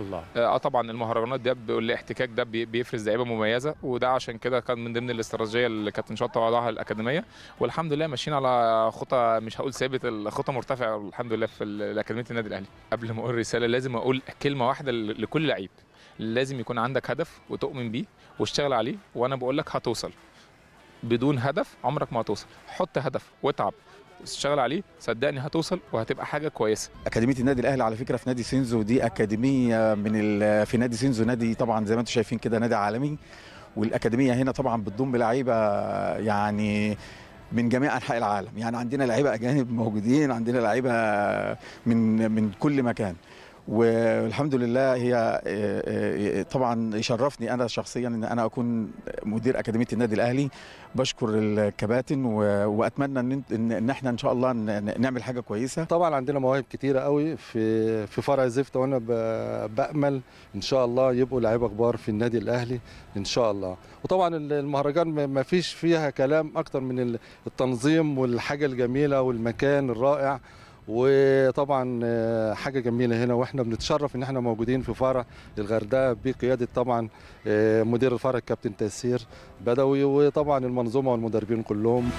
الله آه،, آه طبعا المهرجانات ده والاحتكاك ده بيفرز لعيبه مميزه وده عشان كده كان من ضمن الاستراتيجيه اللي كانت نشاط وضعها الاكاديميه والحمد لله ماشيين على خطى مش هقول ثابت الخطى مرتفعه الحمد لله في اكاديميه النادي الاهلي قبل ما اقول رساله لازم اقول كلمه واحده لكل لعيب لازم يكون عندك هدف وتؤمن بيه واشتغل عليه وانا بقول لك هتوصل بدون هدف عمرك ما هتوصل حط هدف واتعب اشتغل عليه صدقني هتوصل وهتبقى حاجه كويسه اكاديميه النادي الاهلي على فكره في نادي سينزو دي اكاديميه من ال... في نادي سينزو نادي طبعا زي ما انتم شايفين كده نادي عالمي والاكاديميه هنا طبعا بتضم لعيبه يعني من جميع انحاء العالم يعني عندنا لعيبه اجانب موجودين عندنا لعيبه من من كل مكان والحمد لله هي آه، آه، طبعا يشرفني انا شخصيا ان انا اكون مدير اكاديميه النادي الاهلي بشكر الكباتن واتمنى ان ان احنا ان شاء الله نعمل حاجه كويسه طبعا عندنا مواهب كتيره قوي في في فرع زفت وانا بامل ان شاء الله يبقوا لعيبه كبار في النادي الاهلي ان شاء الله وطبعا المهرجان ما فيش فيها كلام اكتر من التنظيم والحاجه الجميله والمكان الرائع وطبعا آه، حاجه جميله هنا واحنا بنتشرف ان احنا موجودين في فرع الغردقه بقياده طبعا آه، مدير الفرع الكابتن تيسير بدوي وطبعا المنظومه والمدربين كلهم